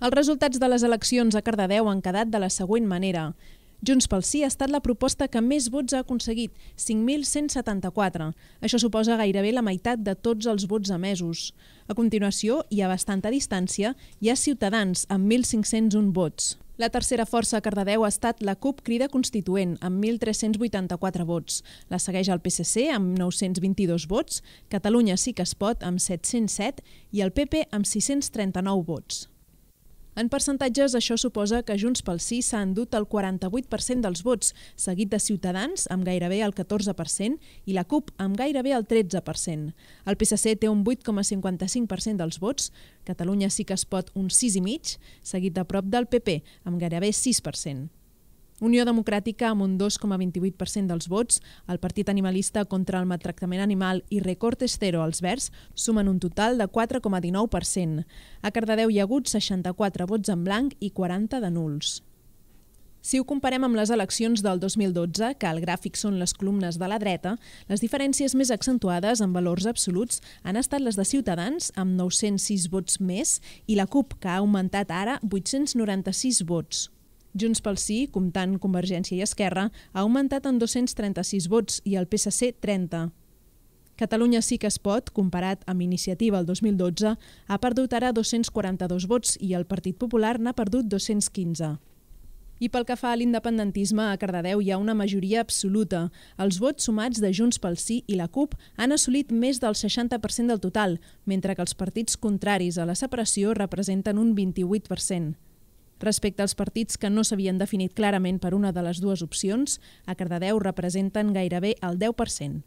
Els resultats de les eleccions a Cardedeu han quedat de la següent manera. Junts pel Sí ha estat la proposta que més vots ha aconseguit, 5.174. Això suposa gairebé la meitat de tots els vots emesos. A continuació, i a bastanta distància, hi ha Ciutadans, amb 1.501 vots. La tercera força a Cardedeu ha estat la CUP Crida Constituent, amb 1.384 vots. La segueix el PSC, amb 922 vots, Catalunya sí que es pot, amb 707, i el PP, amb 639 vots. En percentatges, això suposa que Junts pel Sí s'ha endut el 48% dels vots, seguit de Ciutadans, amb gairebé el 14%, i la CUP, amb gairebé el 13%. El PSC té un 8,55% dels vots, Catalunya sí que es pot un 6,5%, seguit de prop del PP, amb gairebé 6%. Unió Democràtica amb un 2,28% dels vots, el Partit Animalista contra el maltractament animal i Recortes Estero als Verds sumen un total de 4,19%. A Cardedeu hi ha hagut 64 vots en blanc i 40 de nuls. Si ho comparem amb les eleccions del 2012, que al gràfic són les columnes de la dreta, les diferències més accentuades en valors absoluts han estat les de Ciutadans, amb 906 vots més, i la CUP, que ha augmentat ara 896 vots. Junts pel Sí, comptant Convergència i Esquerra, ha augmentat en 236 vots i el PSC 30. Catalunya sí que es pot, comparat amb Iniciativa el 2012, ha perdut ara 242 vots i el Partit Popular n'ha perdut 215. I pel que fa a l'independentisme, a Cardedeu hi ha una majoria absoluta. Els vots sumats de Junts pel Sí i la CUP han assolit més del 60% del total, mentre que els partits contraris a la separació representen un 28%. Respecte als partits que no s'havien definit clarament per una de les dues opcions, a Cardedeu representen gairebé el 10%.